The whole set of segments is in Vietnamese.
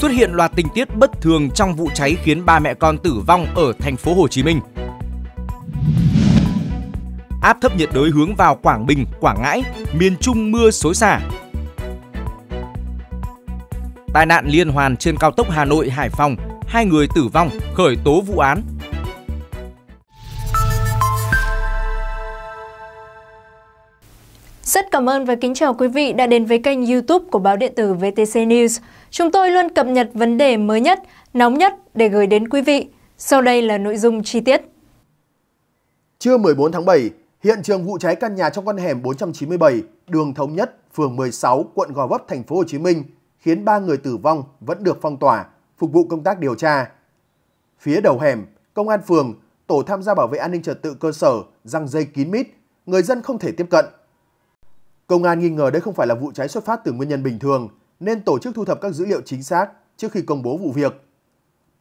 xuất hiện loạt tình tiết bất thường trong vụ cháy khiến ba mẹ con tử vong ở thành phố Hồ Chí Minh. Áp thấp nhiệt đới hướng vào Quảng Bình, Quảng Ngãi, miền Trung mưa xối xả. Tai nạn liên hoàn trên cao tốc Hà Nội Hải Phòng, hai người tử vong, khởi tố vụ án, Rất cảm ơn và kính chào quý vị đã đến với kênh youtube của báo điện tử VTC News. Chúng tôi luôn cập nhật vấn đề mới nhất, nóng nhất để gửi đến quý vị. Sau đây là nội dung chi tiết. Trưa 14 tháng 7, hiện trường vụ cháy căn nhà trong con hẻm 497, đường Thống Nhất, phường 16, quận Gò Vấp, thành phố Hồ Chí Minh khiến 3 người tử vong vẫn được phong tỏa, phục vụ công tác điều tra. Phía đầu hẻm, công an phường, tổ tham gia bảo vệ an ninh trật tự cơ sở răng dây kín mít, người dân không thể tiếp cận. Công an nghi ngờ đây không phải là vụ cháy xuất phát từ nguyên nhân bình thường, nên tổ chức thu thập các dữ liệu chính xác trước khi công bố vụ việc.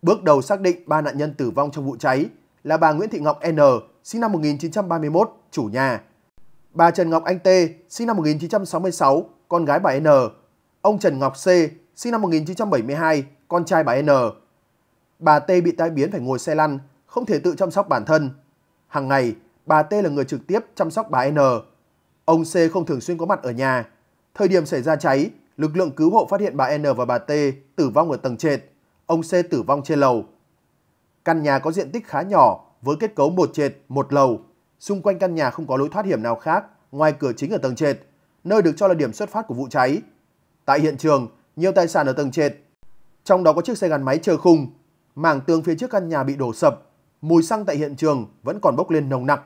Bước đầu xác định ba nạn nhân tử vong trong vụ cháy là bà Nguyễn Thị Ngọc N, sinh năm 1931, chủ nhà, bà Trần Ngọc Anh T, sinh năm 1966, con gái bà N, ông Trần Ngọc C, sinh năm 1972, con trai bà N. Bà T bị tai biến phải ngồi xe lăn, không thể tự chăm sóc bản thân. Hàng ngày, bà T là người trực tiếp chăm sóc bà N, Ông C không thường xuyên có mặt ở nhà. Thời điểm xảy ra cháy, lực lượng cứu hộ phát hiện bà N và bà T tử vong ở tầng trệt, ông C tử vong trên lầu. Căn nhà có diện tích khá nhỏ với kết cấu một trệt, một lầu. Xung quanh căn nhà không có lối thoát hiểm nào khác ngoài cửa chính ở tầng trệt, nơi được cho là điểm xuất phát của vụ cháy. Tại hiện trường, nhiều tài sản ở tầng trệt, trong đó có chiếc xe gắn máy chờ khung. Mảng tường phía trước căn nhà bị đổ sập, mùi xăng tại hiện trường vẫn còn bốc lên nồng nặc.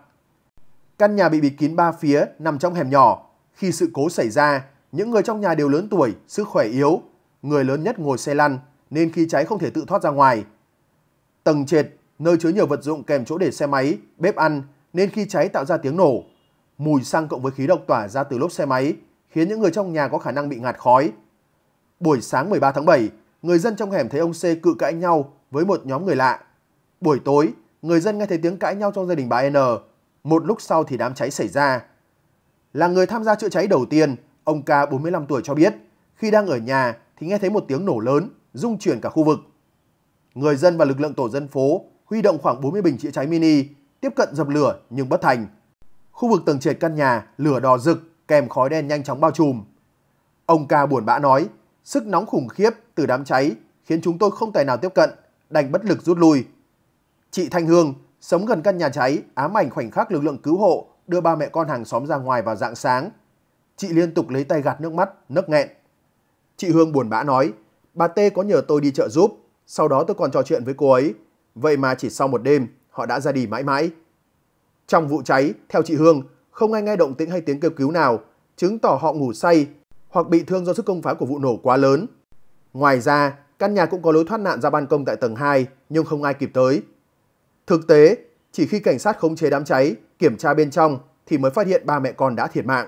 Căn nhà bị bịt kín ba phía nằm trong hẻm nhỏ. Khi sự cố xảy ra, những người trong nhà đều lớn tuổi, sức khỏe yếu. Người lớn nhất ngồi xe lăn nên khi cháy không thể tự thoát ra ngoài. Tầng trệt, nơi chứa nhiều vật dụng kèm chỗ để xe máy, bếp ăn nên khi cháy tạo ra tiếng nổ. Mùi xăng cộng với khí độc tỏa ra từ lốp xe máy khiến những người trong nhà có khả năng bị ngạt khói. Buổi sáng 13 tháng 7, người dân trong hẻm thấy ông C cự cãi nhau với một nhóm người lạ. Buổi tối, người dân nghe thấy tiếng cãi nhau trong gia đình bà N một lúc sau thì đám cháy xảy ra. Là người tham gia chữa cháy đầu tiên, ông Ca 45 tuổi cho biết, khi đang ở nhà thì nghe thấy một tiếng nổ lớn, rung chuyển cả khu vực. Người dân và lực lượng tổ dân phố huy động khoảng 40 bình chữa cháy mini, tiếp cận dập lửa nhưng bất thành. Khu vực tầng trệt căn nhà lửa đỏ rực kèm khói đen nhanh chóng bao trùm. Ông Ca buồn bã nói, sức nóng khủng khiếp từ đám cháy khiến chúng tôi không tài nào tiếp cận, đành bất lực rút lui. Chị Thanh Hương, Sống gần căn nhà cháy, ám ảnh khoảnh khắc lực lượng cứu hộ đưa ba mẹ con hàng xóm ra ngoài vào dạng sáng. Chị liên tục lấy tay gạt nước mắt, nấc nghẹn. Chị Hương buồn bã nói, bà T có nhờ tôi đi chợ giúp, sau đó tôi còn trò chuyện với cô ấy. Vậy mà chỉ sau một đêm, họ đã ra đi mãi mãi. Trong vụ cháy, theo chị Hương, không ai nghe động tĩnh hay tiếng kêu cứu nào, chứng tỏ họ ngủ say hoặc bị thương do sức công phá của vụ nổ quá lớn. Ngoài ra, căn nhà cũng có lối thoát nạn ra ban công tại tầng 2 nhưng không ai kịp tới. Thực tế, chỉ khi cảnh sát khống chế đám cháy, kiểm tra bên trong thì mới phát hiện ba mẹ con đã thiệt mạng.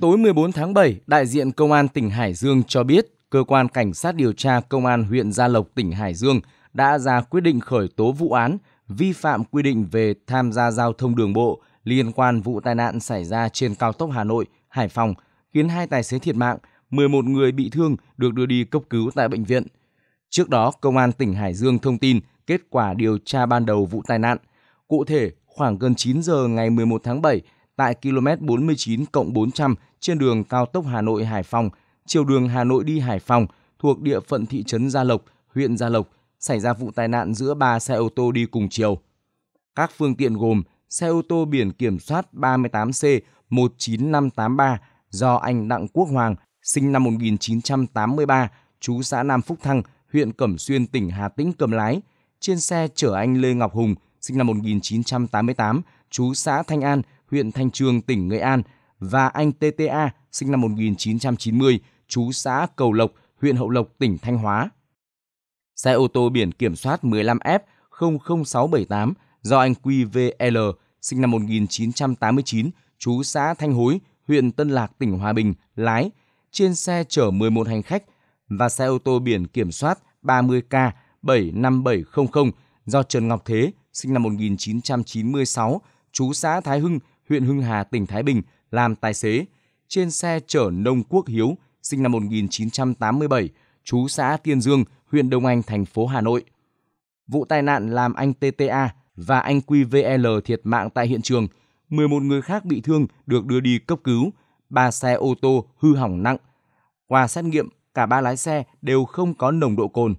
Tối 14 tháng 7, đại diện Công an tỉnh Hải Dương cho biết Cơ quan Cảnh sát điều tra Công an huyện Gia Lộc, tỉnh Hải Dương đã ra quyết định khởi tố vụ án vi phạm quy định về tham gia giao thông đường bộ liên quan vụ tai nạn xảy ra trên cao tốc Hà Nội, Hải Phòng, khiến hai tài xế thiệt mạng, 11 người bị thương được đưa đi cấp cứu tại bệnh viện. Trước đó, Công an tỉnh Hải Dương thông tin kết quả điều tra ban đầu vụ tai nạn. Cụ thể, khoảng gần 9 giờ ngày 11 tháng 7, tại km 49 400 trên đường cao tốc Hà Nội Hải Phòng, chiều đường Hà Nội đi Hải Phòng thuộc địa phận thị trấn Gia Lộc, huyện Gia Lộc xảy ra vụ tai nạn giữa 3 xe ô tô đi cùng chiều. Các phương tiện gồm xe ô tô biển kiểm soát 38C 19583 do anh Đặng Quốc Hoàng sinh năm 1983, chú xã Nam Phúc Thăng, huyện Cẩm Xuyên, tỉnh Hà Tĩnh cầm lái. Trên xe chở anh Lê Ngọc Hùng, sinh năm 1988, chú xã Thanh An, huyện Thanh Trương, tỉnh Nghệ An và anh TTA, sinh năm 1990, chú xã Cầu Lộc, huyện Hậu Lộc, tỉnh Thanh Hóa. Xe ô tô biển kiểm soát 15F00678 do anh QVL, sinh năm 1989, chú xã Thanh Hối, huyện Tân Lạc, tỉnh Hòa Bình, lái – trên xe chở 11 hành khách và xe ô tô biển kiểm soát 30K 75700 do Trần Ngọc Thế, sinh năm 1996, trú xã Thái Hưng, huyện Hưng Hà, tỉnh Thái Bình, làm tài xế. Trên xe chở Nông Quốc Hiếu, sinh năm 1987, trú xã Tiên Dương, huyện Đông Anh, thành phố Hà Nội. Vụ tai nạn làm anh TTA và anh QVL thiệt mạng tại hiện trường, 11 người khác bị thương được đưa đi cấp cứu – ba xe ô tô hư hỏng nặng. Qua xét nghiệm, cả ba lái xe đều không có nồng độ cồn.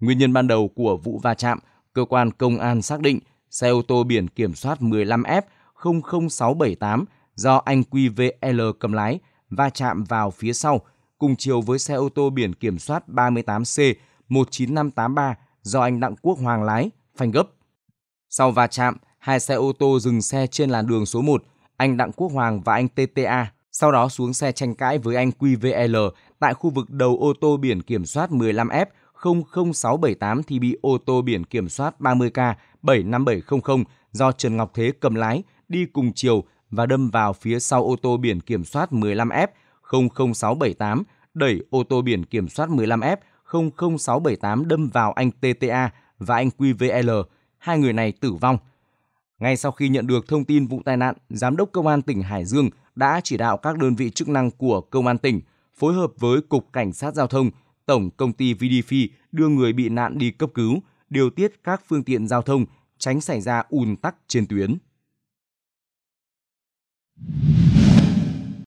Nguyên nhân ban đầu của vụ va chạm, cơ quan công an xác định xe ô tô biển kiểm soát 15F00678 do anh QVL cầm lái va chạm vào phía sau cùng chiều với xe ô tô biển kiểm soát 38C 19583 do anh Đặng Quốc Hoàng lái phanh gấp. Sau va chạm, hai xe ô tô dừng xe trên làn đường số 1 anh Đặng Quốc Hoàng và anh TTA, sau đó xuống xe tranh cãi với anh QVL tại khu vực đầu ô tô biển kiểm soát 15F 00678 thì bị ô tô biển kiểm soát 30K 75700 do Trần Ngọc Thế cầm lái đi cùng chiều và đâm vào phía sau ô tô biển kiểm soát 15F 00678 đẩy ô tô biển kiểm soát 15F 00678 đâm vào anh TTA và anh QVL. Hai người này tử vong. Ngay sau khi nhận được thông tin vụ tai nạn, Giám đốc Công an tỉnh Hải Dương đã chỉ đạo các đơn vị chức năng của Công an tỉnh phối hợp với Cục Cảnh sát Giao thông, Tổng Công ty VDF đưa người bị nạn đi cấp cứu, điều tiết các phương tiện giao thông, tránh xảy ra ùn tắc trên tuyến.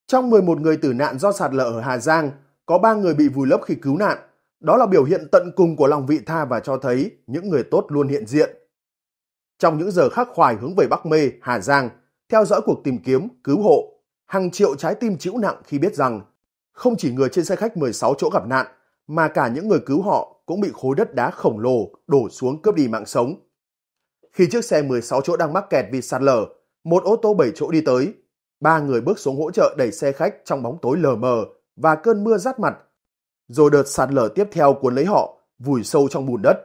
Trong 11 người tử nạn do sạt lở ở Hà Giang, có 3 người bị vùi lấp khi cứu nạn. Đó là biểu hiện tận cùng của lòng vị tha và cho thấy những người tốt luôn hiện diện, trong những giờ khắc khoải hướng về Bắc Mê, Hà Giang, theo dõi cuộc tìm kiếm, cứu hộ, hàng triệu trái tim chịu nặng khi biết rằng không chỉ người trên xe khách 16 chỗ gặp nạn, mà cả những người cứu họ cũng bị khối đất đá khổng lồ đổ xuống cướp đi mạng sống. Khi chiếc xe 16 chỗ đang mắc kẹt vì sạt lở, một ô tô 7 chỗ đi tới, ba người bước xuống hỗ trợ đẩy xe khách trong bóng tối lờ mờ và cơn mưa rát mặt. Rồi đợt sạt lở tiếp theo cuốn lấy họ, vùi sâu trong bùn đất.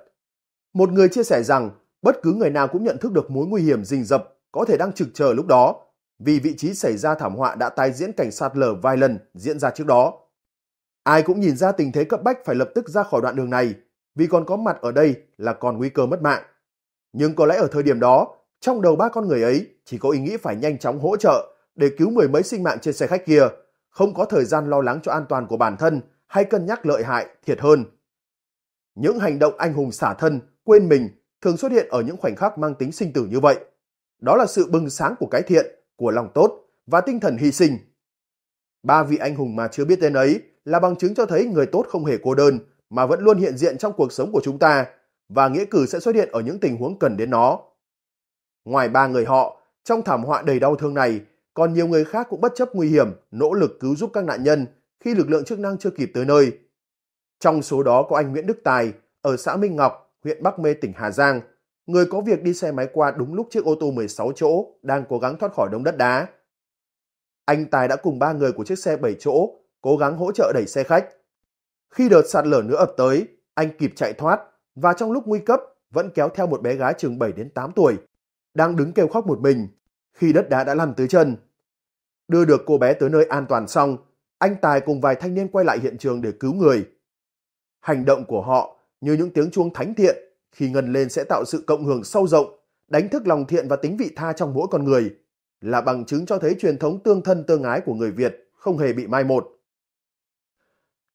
Một người chia sẻ rằng bất cứ người nào cũng nhận thức được mối nguy hiểm rình rập có thể đang trực chờ lúc đó, vì vị trí xảy ra thảm họa đã tái diễn cảnh sạt lở vài lần diễn ra trước đó. Ai cũng nhìn ra tình thế cấp bách phải lập tức ra khỏi đoạn đường này, vì còn có mặt ở đây là còn nguy cơ mất mạng. Nhưng có lẽ ở thời điểm đó, trong đầu ba con người ấy chỉ có ý nghĩ phải nhanh chóng hỗ trợ để cứu mười mấy sinh mạng trên xe khách kia, không có thời gian lo lắng cho an toàn của bản thân hay cân nhắc lợi hại thiệt hơn. Những hành động anh hùng xả thân, quên mình thường xuất hiện ở những khoảnh khắc mang tính sinh tử như vậy. Đó là sự bừng sáng của cái thiện, của lòng tốt và tinh thần hy sinh. Ba vị anh hùng mà chưa biết tên ấy là bằng chứng cho thấy người tốt không hề cô đơn mà vẫn luôn hiện diện trong cuộc sống của chúng ta và nghĩa cử sẽ xuất hiện ở những tình huống cần đến nó. Ngoài ba người họ, trong thảm họa đầy đau thương này, còn nhiều người khác cũng bất chấp nguy hiểm, nỗ lực cứu giúp các nạn nhân khi lực lượng chức năng chưa kịp tới nơi. Trong số đó có anh Nguyễn Đức Tài ở xã Minh Ngọc, huyện Bắc Mê tỉnh Hà Giang, người có việc đi xe máy qua đúng lúc chiếc ô tô 16 chỗ đang cố gắng thoát khỏi đống đất đá. Anh Tài đã cùng ba người của chiếc xe 7 chỗ cố gắng hỗ trợ đẩy xe khách. Khi đợt sạt lở nữa ập tới, anh kịp chạy thoát và trong lúc nguy cấp vẫn kéo theo một bé gái chừng 7 đến 8 tuổi, đang đứng kêu khóc một mình khi đất đá đã lăn tới chân. Đưa được cô bé tới nơi an toàn xong, anh Tài cùng vài thanh niên quay lại hiện trường để cứu người. Hành động của họ như những tiếng chuông thánh thiện khi ngân lên sẽ tạo sự cộng hưởng sâu rộng, đánh thức lòng thiện và tính vị tha trong mỗi con người, là bằng chứng cho thấy truyền thống tương thân tương ái của người Việt không hề bị mai một.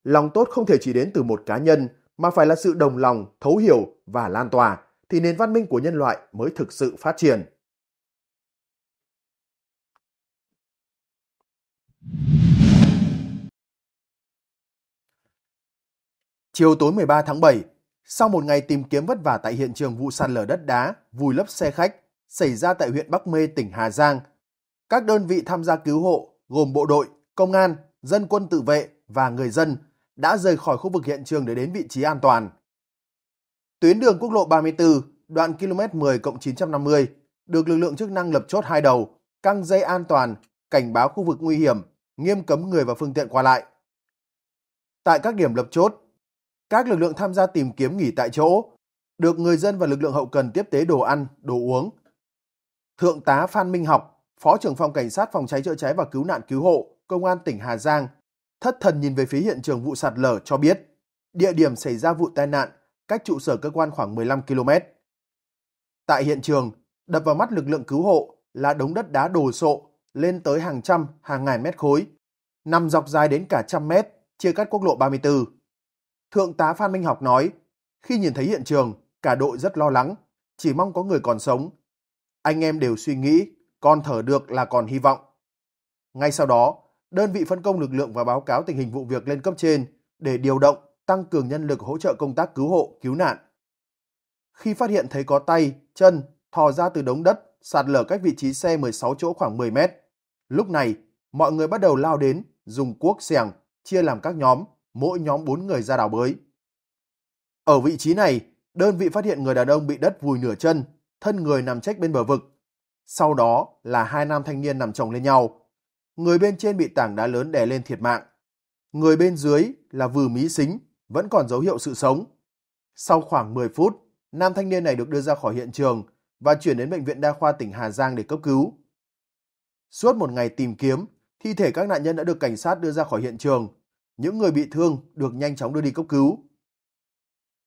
Lòng tốt không thể chỉ đến từ một cá nhân, mà phải là sự đồng lòng, thấu hiểu và lan tỏa, thì nền văn minh của nhân loại mới thực sự phát triển. Chiều tối 13 tháng 7, sau một ngày tìm kiếm vất vả tại hiện trường vụ sạt lở đất đá, vùi lấp xe khách xảy ra tại huyện Bắc Mê, tỉnh Hà Giang, các đơn vị tham gia cứu hộ gồm bộ đội, công an, dân quân tự vệ và người dân đã rời khỏi khu vực hiện trường để đến vị trí an toàn. Tuyến đường quốc lộ 34, đoạn km 10 950 được lực lượng chức năng lập chốt hai đầu, căng dây an toàn, cảnh báo khu vực nguy hiểm, nghiêm cấm người và phương tiện qua lại. Tại các điểm lập chốt, các lực lượng tham gia tìm kiếm nghỉ tại chỗ, được người dân và lực lượng hậu cần tiếp tế đồ ăn, đồ uống. Thượng tá Phan Minh Học, Phó trưởng phòng Cảnh sát phòng cháy chữa cháy và cứu nạn cứu hộ, Công an tỉnh Hà Giang, thất thần nhìn về phía hiện trường vụ sạt lở cho biết, địa điểm xảy ra vụ tai nạn cách trụ sở cơ quan khoảng 15 km. Tại hiện trường, đập vào mắt lực lượng cứu hộ là đống đất đá đồ sộ lên tới hàng trăm, hàng ngàn mét khối, nằm dọc dài đến cả trăm mét, chia cắt quốc lộ 34. Thượng tá Phan Minh Học nói, khi nhìn thấy hiện trường, cả đội rất lo lắng, chỉ mong có người còn sống. Anh em đều suy nghĩ, còn thở được là còn hy vọng. Ngay sau đó, đơn vị phân công lực lượng và báo cáo tình hình vụ việc lên cấp trên để điều động, tăng cường nhân lực hỗ trợ công tác cứu hộ, cứu nạn. Khi phát hiện thấy có tay, chân thò ra từ đống đất, sạt lở cách vị trí xe 16 chỗ khoảng 10 mét. Lúc này, mọi người bắt đầu lao đến, dùng cuốc xẻng, chia làm các nhóm, mỗi nhóm 4 người ra đào bới. Ở vị trí này, đơn vị phát hiện người đàn ông bị đất vùi nửa chân, thân người nằm trách bên bờ vực. Sau đó là hai nam thanh niên nằm chồng lên nhau. Người bên trên bị tảng đá lớn đè lên thiệt mạng. Người bên dưới là vừa mí xính, vẫn còn dấu hiệu sự sống. Sau khoảng 10 phút, nam thanh niên này được đưa ra khỏi hiện trường và chuyển đến Bệnh viện Đa khoa tỉnh Hà Giang để cấp cứu. Suốt một ngày tìm kiếm, thi thể các nạn nhân đã được cảnh sát đưa ra khỏi hiện trường những người bị thương được nhanh chóng đưa đi cấp cứu.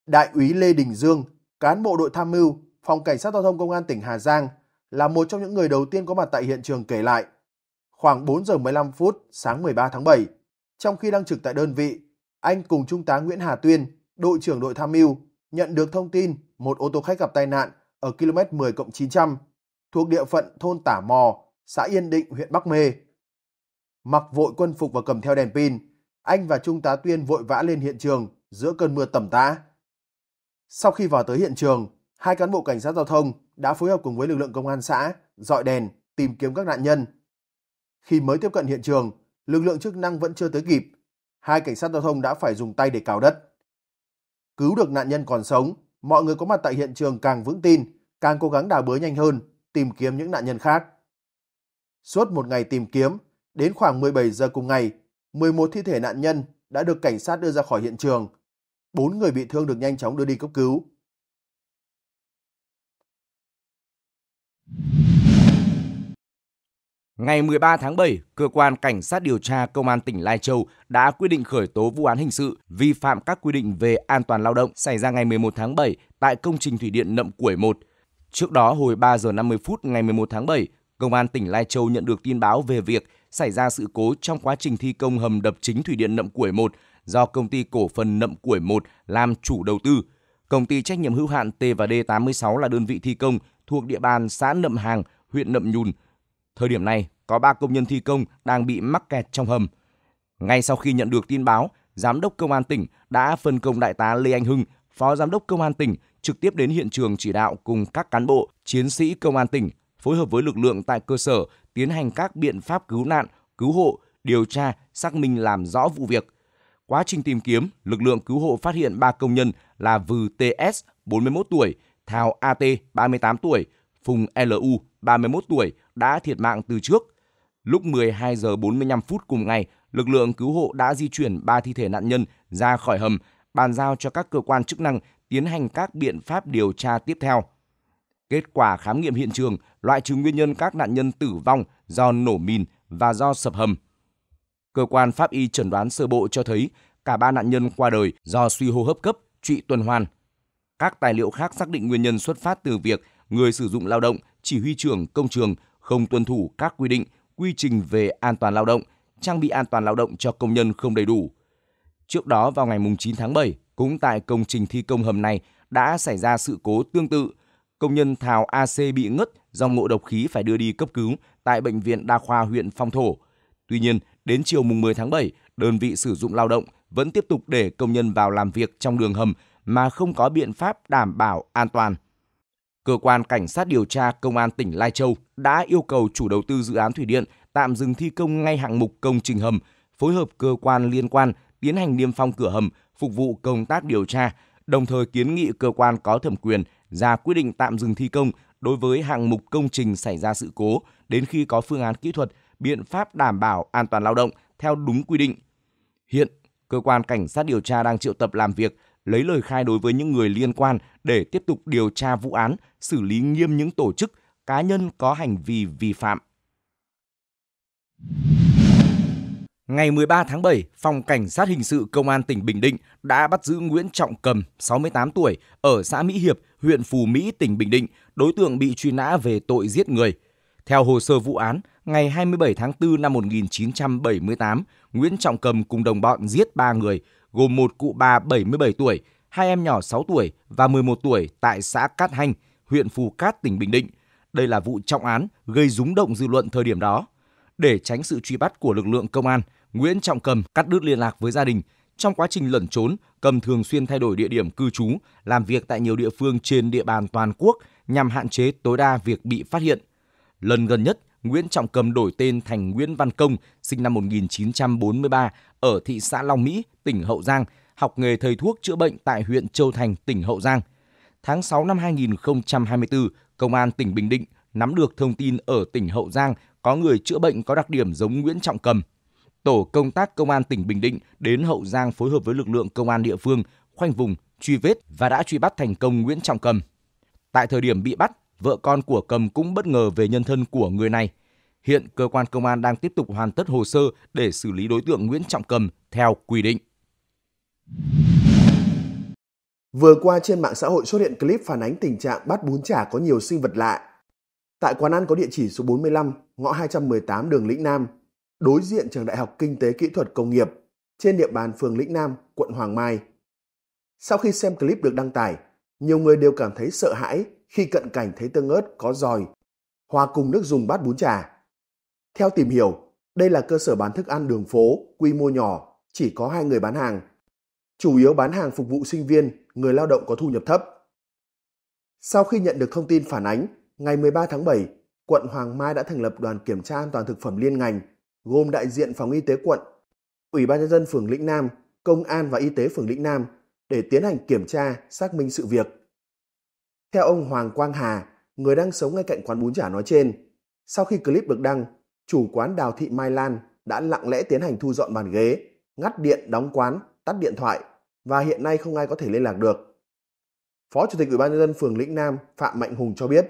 Đại úy Lê Đình Dương, cán bộ đội tham mưu, phòng cảnh sát giao thông công an tỉnh Hà Giang là một trong những người đầu tiên có mặt tại hiện trường kể lại. Khoảng 4 giờ 15 phút sáng 13 tháng 7, trong khi đang trực tại đơn vị, anh cùng Trung tá Nguyễn Hà Tuyên, đội trưởng đội tham mưu, nhận được thông tin một ô tô khách gặp tai nạn ở km 10 900 thuộc địa phận thôn Tả Mò, xã Yên Định, huyện Bắc Mê. Mặc vội quân phục và cầm theo đèn pin, anh và Trung tá Tuyên vội vã lên hiện trường giữa cơn mưa tầm tã. Sau khi vào tới hiện trường, hai cán bộ cảnh sát giao thông đã phối hợp cùng với lực lượng công an xã dọi đèn tìm kiếm các nạn nhân. Khi mới tiếp cận hiện trường, lực lượng chức năng vẫn chưa tới kịp. Hai cảnh sát giao thông đã phải dùng tay để cào đất. Cứu được nạn nhân còn sống, mọi người có mặt tại hiện trường càng vững tin, càng cố gắng đào bới nhanh hơn, tìm kiếm những nạn nhân khác. Suốt một ngày tìm kiếm, đến khoảng 17 giờ cùng ngày, 11 thi thể nạn nhân đã được cảnh sát đưa ra khỏi hiện trường. 4 người bị thương được nhanh chóng đưa đi cấp cứu. Ngày 13 tháng 7, cơ quan cảnh sát điều tra công an tỉnh Lai Châu đã quyết định khởi tố vụ án hình sự vi phạm các quy định về an toàn lao động xảy ra ngày 11 tháng 7 tại công trình thủy điện Nậm Củi 1. Trước đó hồi 3 giờ 50 phút ngày 11 tháng 7, công an tỉnh Lai Châu nhận được tin báo về việc xảy ra sự cố trong quá trình thi công hầm đập chính thủy điện Nậm Củi 1 do công ty cổ phần Nậm Củi 1 làm chủ đầu tư. Công ty trách nhiệm hữu hạn T và D 86 là đơn vị thi công thuộc địa bàn xã Nậm Hàng, huyện Nậm Nhùn. Thời điểm này, có 3 công nhân thi công đang bị mắc kẹt trong hầm. Ngay sau khi nhận được tin báo, Giám đốc Công an tỉnh đã phân công Đại tá Lê Anh Hưng, Phó Giám đốc Công an tỉnh trực tiếp đến hiện trường chỉ đạo cùng các cán bộ, chiến sĩ Công an tỉnh phối hợp với lực lượng tại cơ sở tiến hành các biện pháp cứu nạn, cứu hộ, điều tra, xác minh làm rõ vụ việc. Quá trình tìm kiếm, lực lượng cứu hộ phát hiện 3 công nhân là Vừ TS, 41 tuổi, Thảo AT, 38 tuổi, Phùng LU, 31 tuổi, đã thiệt mạng từ trước. Lúc 12 giờ 45 phút cùng ngày, lực lượng cứu hộ đã di chuyển 3 thi thể nạn nhân ra khỏi hầm, bàn giao cho các cơ quan chức năng tiến hành các biện pháp điều tra tiếp theo. Kết quả khám nghiệm hiện trường loại trừ nguyên nhân các nạn nhân tử vong do nổ mìn và do sập hầm. Cơ quan pháp y chẩn đoán sơ bộ cho thấy cả ba nạn nhân qua đời do suy hô hấp cấp, trụy tuần hoàn. Các tài liệu khác xác định nguyên nhân xuất phát từ việc người sử dụng lao động, chỉ huy trưởng công trường không tuân thủ các quy định, quy trình về an toàn lao động, trang bị an toàn lao động cho công nhân không đầy đủ. Trước đó vào ngày 9 tháng 7, cũng tại công trình thi công hầm này đã xảy ra sự cố tương tự Công nhân thào AC bị ngất do ngộ độc khí phải đưa đi cấp cứu tại Bệnh viện Đa khoa huyện Phong Thổ. Tuy nhiên, đến chiều mùng 10 tháng 7, đơn vị sử dụng lao động vẫn tiếp tục để công nhân vào làm việc trong đường hầm mà không có biện pháp đảm bảo an toàn. Cơ quan Cảnh sát điều tra Công an tỉnh Lai Châu đã yêu cầu chủ đầu tư dự án thủy điện tạm dừng thi công ngay hạng mục công trình hầm, phối hợp cơ quan liên quan tiến hành niêm phong cửa hầm phục vụ công tác điều tra, đồng thời kiến nghị cơ quan có thẩm quyền ra quyết định tạm dừng thi công đối với hạng mục công trình xảy ra sự cố đến khi có phương án kỹ thuật, biện pháp đảm bảo an toàn lao động theo đúng quy định. Hiện, cơ quan cảnh sát điều tra đang triệu tập làm việc, lấy lời khai đối với những người liên quan để tiếp tục điều tra vụ án, xử lý nghiêm những tổ chức, cá nhân có hành vi vi phạm. Ngày 13 tháng 7, Phòng Cảnh sát Hình sự Công an tỉnh Bình Định đã bắt giữ Nguyễn Trọng Cầm, 68 tuổi, ở xã Mỹ Hiệp, huyện Phù Mỹ, tỉnh Bình Định, đối tượng bị truy nã về tội giết người. Theo hồ sơ vụ án, ngày 27 tháng 4 năm 1978, Nguyễn Trọng Cầm cùng đồng bọn giết 3 người, gồm một cụ bà 77 tuổi, hai em nhỏ 6 tuổi và 11 tuổi tại xã Cát Hanh, huyện Phù Cát, tỉnh Bình Định. Đây là vụ trọng án gây rúng động dư luận thời điểm đó. Để tránh sự truy bắt của lực lượng công an, Nguyễn Trọng Cầm cắt đứt liên lạc với gia đình. Trong quá trình lẩn trốn, Cầm thường xuyên thay đổi địa điểm cư trú, làm việc tại nhiều địa phương trên địa bàn toàn quốc nhằm hạn chế tối đa việc bị phát hiện. Lần gần nhất, Nguyễn Trọng Cầm đổi tên thành Nguyễn Văn Công, sinh năm 1943, ở thị xã Long Mỹ, tỉnh Hậu Giang, học nghề thầy thuốc chữa bệnh tại huyện Châu Thành, tỉnh Hậu Giang. Tháng 6 năm 2024, Công an tỉnh Bình Định nắm được thông tin ở tỉnh Hậu Giang có người chữa bệnh có đặc điểm giống Nguyễn Trọng Cầm tổ công tác công an tỉnh Bình Định đến Hậu Giang phối hợp với lực lượng công an địa phương khoanh vùng, truy vết và đã truy bắt thành công Nguyễn Trọng Cầm. Tại thời điểm bị bắt, vợ con của Cầm cũng bất ngờ về nhân thân của người này. Hiện cơ quan công an đang tiếp tục hoàn tất hồ sơ để xử lý đối tượng Nguyễn Trọng Cầm theo quy định. Vừa qua trên mạng xã hội xuất hiện clip phản ánh tình trạng bắt bún chả có nhiều sinh vật lạ. Tại quán ăn có địa chỉ số 45, ngõ 218 đường Lĩnh Nam, đối diện trường Đại học Kinh tế Kỹ thuật Công nghiệp trên địa bàn phường Lĩnh Nam, quận Hoàng Mai. Sau khi xem clip được đăng tải, nhiều người đều cảm thấy sợ hãi khi cận cảnh thấy tương ớt có giòi, hòa cùng nước dùng bát bún trà. Theo tìm hiểu, đây là cơ sở bán thức ăn đường phố, quy mô nhỏ, chỉ có hai người bán hàng. Chủ yếu bán hàng phục vụ sinh viên, người lao động có thu nhập thấp. Sau khi nhận được thông tin phản ánh, ngày 13 tháng 7, quận Hoàng Mai đã thành lập đoàn kiểm tra an toàn thực phẩm liên ngành gồm đại diện phòng y tế quận, Ủy ban nhân dân phường Lĩnh Nam, Công an và Y tế phường Lĩnh Nam để tiến hành kiểm tra, xác minh sự việc. Theo ông Hoàng Quang Hà, người đang sống ngay cạnh quán bún chả nói trên, sau khi clip được đăng, chủ quán Đào Thị Mai Lan đã lặng lẽ tiến hành thu dọn bàn ghế, ngắt điện đóng quán, tắt điện thoại và hiện nay không ai có thể liên lạc được. Phó Chủ tịch Ủy ban nhân dân phường Lĩnh Nam Phạm Mạnh Hùng cho biết,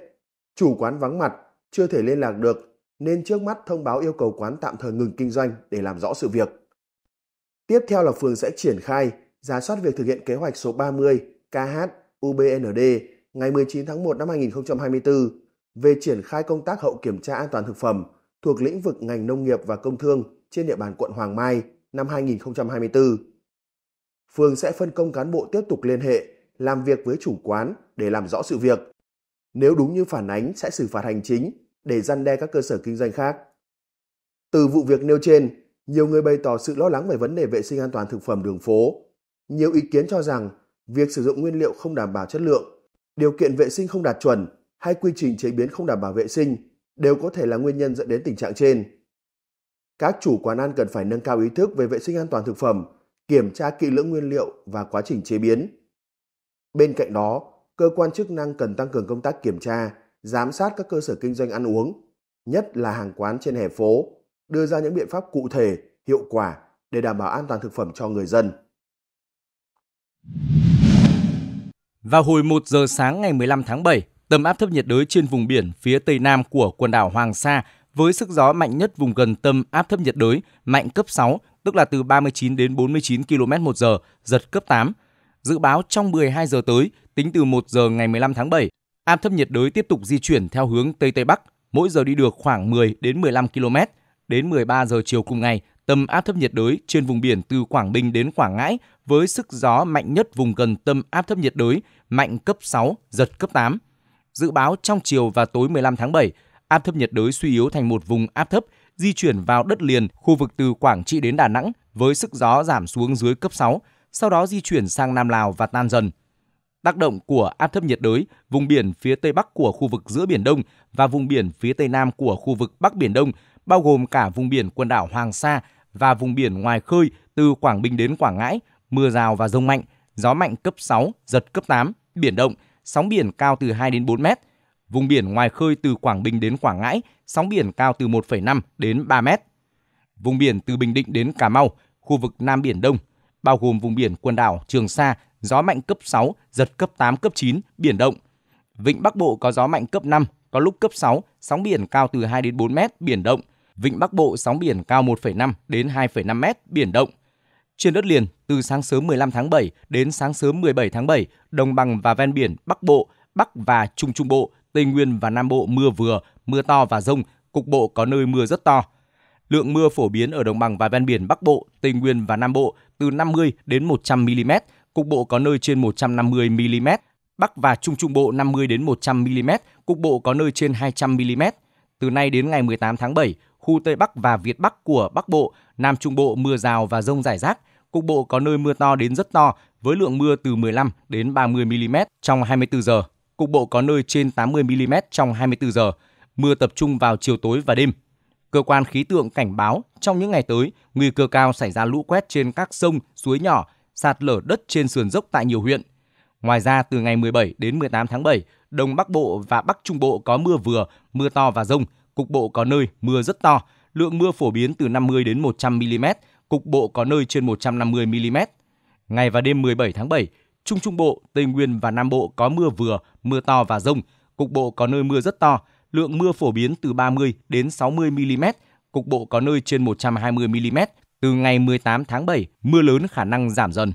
chủ quán vắng mặt, chưa thể liên lạc được nên trước mắt thông báo yêu cầu quán tạm thời ngừng kinh doanh để làm rõ sự việc. Tiếp theo là phường sẽ triển khai, giả soát việc thực hiện kế hoạch số 30 KH UBND ngày 19 tháng 1 năm 2024 về triển khai công tác hậu kiểm tra an toàn thực phẩm thuộc lĩnh vực ngành nông nghiệp và công thương trên địa bàn quận Hoàng Mai năm 2024. Phường sẽ phân công cán bộ tiếp tục liên hệ, làm việc với chủ quán để làm rõ sự việc. Nếu đúng như phản ánh sẽ xử phạt hành chính để gian đe các cơ sở kinh doanh khác. Từ vụ việc nêu trên, nhiều người bày tỏ sự lo lắng về vấn đề vệ sinh an toàn thực phẩm đường phố. Nhiều ý kiến cho rằng việc sử dụng nguyên liệu không đảm bảo chất lượng, điều kiện vệ sinh không đạt chuẩn hay quy trình chế biến không đảm bảo vệ sinh đều có thể là nguyên nhân dẫn đến tình trạng trên. Các chủ quán ăn cần phải nâng cao ý thức về vệ sinh an toàn thực phẩm, kiểm tra kỹ lưỡng nguyên liệu và quá trình chế biến. Bên cạnh đó, cơ quan chức năng cần tăng cường công tác kiểm tra, giám sát các cơ sở kinh doanh ăn uống, nhất là hàng quán trên hè phố, đưa ra những biện pháp cụ thể, hiệu quả để đảm bảo an toàn thực phẩm cho người dân. Vào hồi 1 giờ sáng ngày 15 tháng 7, tâm áp thấp nhiệt đới trên vùng biển phía tây nam của quần đảo Hoàng Sa với sức gió mạnh nhất vùng gần tâm áp thấp nhiệt đới mạnh cấp 6, tức là từ 39 đến 49 km một giờ, giật cấp 8. Dự báo trong 12 giờ tới, tính từ 1 giờ ngày 15 tháng 7, Áp thấp nhiệt đới tiếp tục di chuyển theo hướng Tây Tây Bắc, mỗi giờ đi được khoảng 10 đến 15 km. Đến 13 giờ chiều cùng ngày, tâm áp thấp nhiệt đới trên vùng biển từ Quảng Bình đến Quảng Ngãi với sức gió mạnh nhất vùng gần tâm áp thấp nhiệt đới mạnh cấp 6, giật cấp 8. Dự báo trong chiều và tối 15 tháng 7, áp thấp nhiệt đới suy yếu thành một vùng áp thấp di chuyển vào đất liền khu vực từ Quảng Trị đến Đà Nẵng với sức gió giảm xuống dưới cấp 6, sau đó di chuyển sang Nam Lào và tan dần tác động của áp thấp nhiệt đới, vùng biển phía tây bắc của khu vực giữa Biển Đông và vùng biển phía tây nam của khu vực Bắc Biển Đông, bao gồm cả vùng biển quần đảo Hoàng Sa và vùng biển ngoài khơi từ Quảng Bình đến Quảng Ngãi, mưa rào và rông mạnh, gió mạnh cấp 6, giật cấp 8, biển động, sóng biển cao từ 2 đến 4 mét. Vùng biển ngoài khơi từ Quảng Bình đến Quảng Ngãi, sóng biển cao từ 1,5 đến 3 mét. Vùng biển từ Bình Định đến Cà Mau, khu vực Nam Biển Đông, bao gồm vùng biển quần đảo Trường Sa gió mạnh cấp 6, giật cấp 8, cấp 9, biển động. Vịnh Bắc Bộ có gió mạnh cấp 5, có lúc cấp 6, sóng biển cao từ 2 đến 4 mét, biển động. Vịnh Bắc Bộ sóng biển cao 1,5 đến 2,5 mét, biển động. Trên đất liền, từ sáng sớm 15 tháng 7 đến sáng sớm 17 tháng 7, đồng bằng và ven biển Bắc Bộ, Bắc và Trung Trung Bộ, Tây Nguyên và Nam Bộ mưa vừa, mưa to và rông, cục bộ có nơi mưa rất to. Lượng mưa phổ biến ở đồng bằng và ven biển Bắc Bộ, Tây Nguyên và Nam Bộ từ 50 đến 100 mm, cục bộ có nơi trên 150 mm, Bắc và Trung Trung Bộ 50 đến 100 mm, cục bộ có nơi trên 200 mm. Từ nay đến ngày 18 tháng 7, khu Tây Bắc và Việt Bắc của Bắc Bộ, Nam Trung Bộ mưa rào và rông rải rác, cục bộ có nơi mưa to đến rất to với lượng mưa từ 15 đến 30 mm trong 24 giờ. Cục bộ có nơi trên 80 mm trong 24 giờ. Mưa tập trung vào chiều tối và đêm. Cơ quan khí tượng cảnh báo trong những ngày tới, nguy cơ cao xảy ra lũ quét trên các sông, suối nhỏ, sạt lở đất trên sườn dốc tại nhiều huyện. Ngoài ra, từ ngày 17 đến 18 tháng 7, Đông Bắc Bộ và Bắc Trung Bộ có mưa vừa, mưa to và rông, cục bộ có nơi mưa rất to, lượng mưa phổ biến từ 50 đến 100 mm, cục bộ có nơi trên 150 mm. Ngày và đêm 17 tháng 7, Trung Trung Bộ, Tây Nguyên và Nam Bộ có mưa vừa, mưa to và rông, cục bộ có nơi mưa rất to, lượng mưa phổ biến từ 30 đến 60 mm, cục bộ có nơi trên 120 mm, từ ngày 18 tháng 7, mưa lớn khả năng giảm dần.